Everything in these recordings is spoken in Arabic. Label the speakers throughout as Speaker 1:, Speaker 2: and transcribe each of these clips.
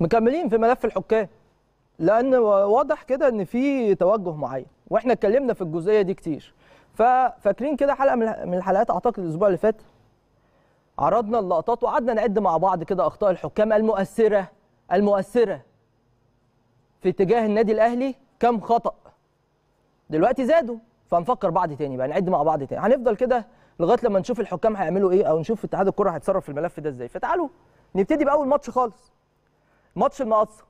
Speaker 1: مكملين في ملف الحكام لان واضح كده ان في توجه معين واحنا اتكلمنا في الجزئيه دي كتير ففاكرين كده حلقه من الحلقات اعتقد الاسبوع اللي فات عرضنا اللقطات وقعدنا نعد مع بعض كده اخطاء الحكام المؤثره المؤثره في اتجاه النادي الاهلي كم خطا دلوقتي زادوا فنفكر بعض تاني بقى نعد مع بعض تاني هنفضل كده لغايه لما نشوف الحكام هيعملوا ايه او نشوف اتحاد الكره هيتصرف في الملف ده ازاي فتعالوا نبتدي باول ماتش خالص ماتش المقصه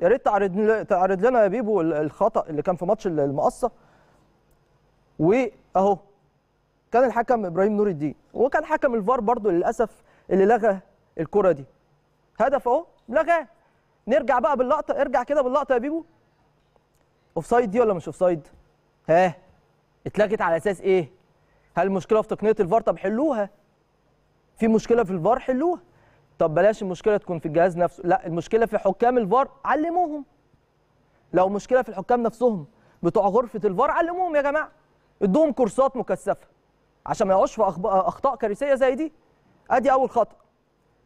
Speaker 1: يا ريت تعرض تعرض لنا يا بيبو الخطا اللي كان في ماتش المقصه واهو كان الحكم ابراهيم نور الدين وكان حكم الفار برضو للاسف اللي لغى الكره دي هدف اهو لغاه نرجع بقى باللقطه ارجع كده باللقطه يا بيبو اوفسايد دي ولا مش اوفسايد ها اتلغت على اساس ايه هل المشكله في تقنيه الفار طب حلوها في مشكله في الفار حلوها طب بلاش المشكله تكون في الجهاز نفسه لا المشكله في حكام الفار علموهم لو مشكله في الحكام نفسهم بتوع غرفه الفار علموهم يا جماعه ادوهم كورسات مكثفه عشان ما يقعوش في اخطاء كارثيه زي دي ادي اول خطا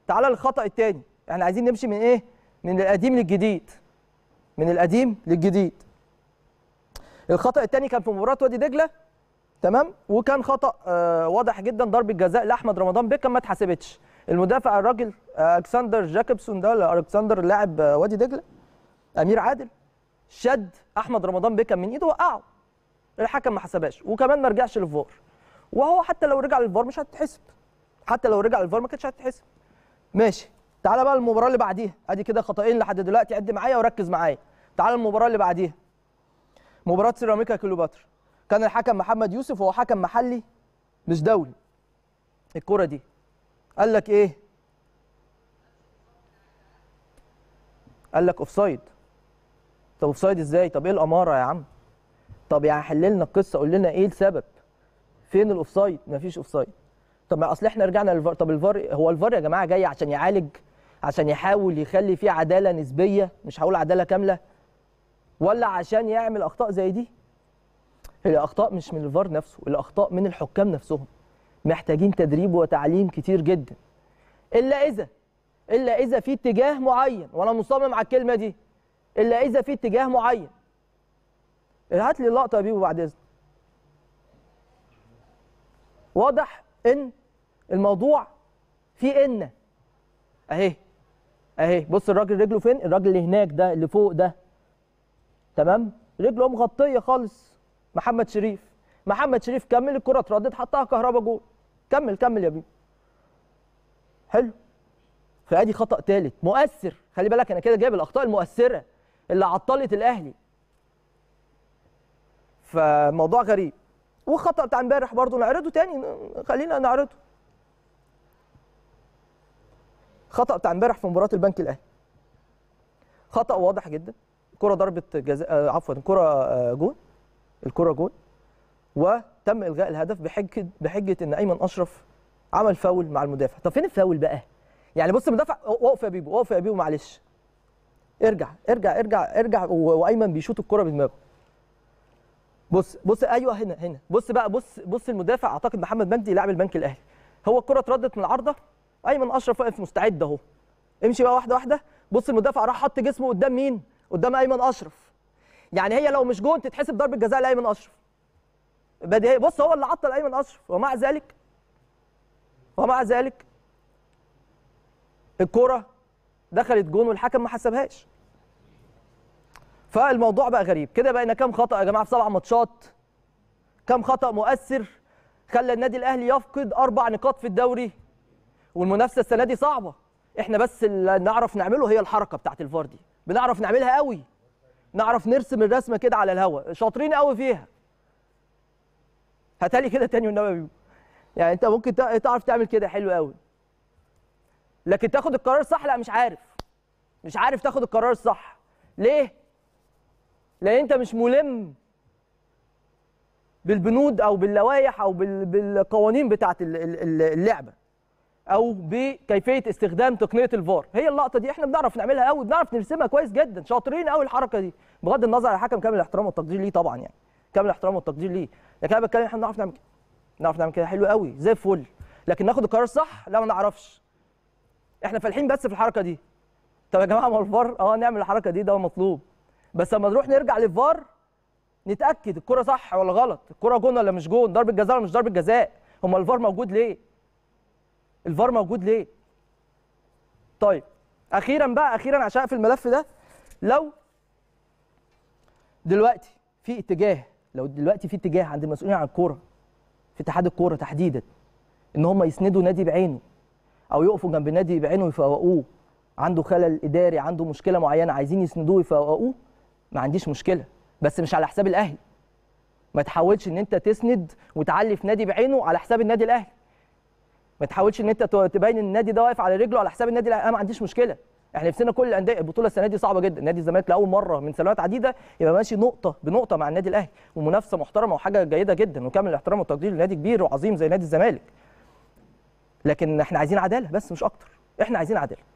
Speaker 1: تعالى للخطا الثاني احنا يعني عايزين نمشي من ايه من القديم للجديد من القديم للجديد الخطا الثاني كان في مباراه وادي دجله تمام وكان خطا آه، واضح جدا ضربه جزاء لاحمد رمضان بيك ما اتحسبتش المدافع الراجل آه، الكسندر جاكبسون ده ولا الكسندر لاعب آه، وادي دجله امير عادل شد احمد رمضان بكم من ايده وقعه الحكم ما حسبهاش وكمان ما رجعش للفار وهو حتى لو رجع للفار مش هتتحسب حتى لو رجع للفار ما كانتش هتتحسب ماشي تعالى بقى المباراه اللي بعديها ادي كده خطأين لحد دلوقتي عد معايا وركز معايا تعالى المباراه اللي بعديها مباراه سيراميكا كليوباترا كان الحكم محمد يوسف وهو حكم محلي مش دولي الكره دي قال لك ايه قال لك اوفسايد طب اوفسايد ازاي طب ايه الاماره يا عم طب يعني حل لنا القصه قول لنا ايه السبب فين الاوفسايد مفيش اوفسايد طب ما اصل احنا رجعنا للفار طب الفار هو الفار يا جماعه جاي عشان يعالج عشان يحاول يخلي فيه عداله نسبيه مش هقول عداله كامله ولا عشان يعمل اخطاء زي دي هي اخطاء مش من الفار نفسه الاخطاء من الحكام نفسهم محتاجين تدريب وتعليم كتير جدا الا اذا الا اذا في اتجاه معين وانا مصمم على الكلمه دي الا اذا في اتجاه معين هات لي اللقطه يا بيبو بعد اذنك واضح ان الموضوع في ان اهي اهي بص الراجل رجله فين الراجل اللي هناك ده اللي فوق ده تمام رجله مغطيه خالص محمد شريف محمد شريف كمل الكره اتردت حطها كهربا جول كمل كمل يا بيه حلو فادي خطا ثالث مؤثر خلي بالك انا كده جايب الاخطاء المؤثره اللي عطلت الاهلي فموضوع غريب وخطا بتاع امبارح برضه نعرضه تاني خلينا نعرضه خطا بتاع امبارح في مباراه البنك الاهلي خطا واضح جدا كره ضربه جزاء آه، عفوا كره آه، جون الكره جون و تم الغاء الهدف بحجه بحجه ان ايمن اشرف عمل فاول مع المدافع طب فين الفاول بقى يعني بص المدافع وقف يا بيبو وقف يا بيبو معلش ارجع ارجع ارجع ارجع وايمن بيشوط الكره بدماغه بص بص ايوه هنا هنا بص بقى بص بص المدافع اعتقد محمد مجدي لاعب البنك الاهلي هو الكره اتردت من العارضه ايمن اشرف واقف مستعد اهو امشي بقى واحده واحده بص المدافع راح حط جسمه قدام مين قدام ايمن اشرف يعني هي لو مش جون تتحسب ضربه جزاء لايمن اشرف بديهيه بص هو اللي عطل ايمن اشرف ومع ذلك ومع ذلك الكوره دخلت جون والحكم ما حسبهاش فالموضوع بقى غريب كده بقينا كام خطا يا جماعه في سبع ماتشات كام خطا مؤثر خلى النادي الاهلي يفقد اربع نقاط في الدوري والمنافسه السنه دي صعبه احنا بس اللي نعرف نعمله هي الحركه بتاعت الفار دي بنعرف نعملها قوي نعرف نرسم الرسمه كده على الهواء شاطرين قوي فيها هتالي كده تاني والنبي يعني انت ممكن تعرف تعمل كده حلو قوي لكن تاخد القرار الصح لا مش عارف مش عارف تاخد القرار الصح ليه لان انت مش ملم بالبنود او باللوائح او بالقوانين بتاعه اللعبه او بكيفيه استخدام تقنيه الفار هي اللقطه دي احنا بنعرف نعملها قوي بنعرف نرسمها كويس جدا شاطرين قوي الحركه دي بغض النظر على الحكم كامل الاحترام والتقدير ليه طبعا يعني كامل الاحترام والتقدير ليه لكن انا بتكلم احنا نعرف نعمل كده نعرف نعمل كده حلو قوي زي الفل لكن ناخد القرار الصح لا ما نعرفش احنا فالحين بس في الحركه دي طب يا جماعه ما الفار اه نعمل الحركه دي ده مطلوب بس لما نروح نرجع للفار نتاكد الكره صح ولا غلط الكره جون ولا مش جون ضربه جزاء ولا مش ضربه جزاء هم الفار موجود ليه الفار موجود ليه طيب اخيرا بقى اخيرا عشان اقفل الملف ده لو دلوقتي في اتجاه لو دلوقتي في اتجاه عند المسؤولين عن الكوره في اتحاد الكوره تحديدا ان هم يسندوا نادي بعينه او يقفوا جنب نادي بعينه يفوقوه عنده خلل اداري عنده مشكله معينه عايزين يسندوه يفوقوه ما عنديش مشكله بس مش على حساب الاهلي ما تحاولش ان انت تسند وتعلي في نادي بعينه على حساب النادي الاهلي ما تحاولش ان انت تبين ان النادي ده واقف على رجله على حساب النادي الاهلي انا ما عنديش مشكله احنا نفسنا كل الانديه البطوله السنه دي صعبه جدا نادي الزمالك لاول مره من سنوات عديده يبقى ماشي نقطه بنقطه مع النادي الاهلي ومنافسه محترمه وحاجه جيده جدا وكامل الاحترام والتقدير لنادي كبير وعظيم زي نادي الزمالك لكن احنا عايزين عداله بس مش اكتر احنا عايزين عداله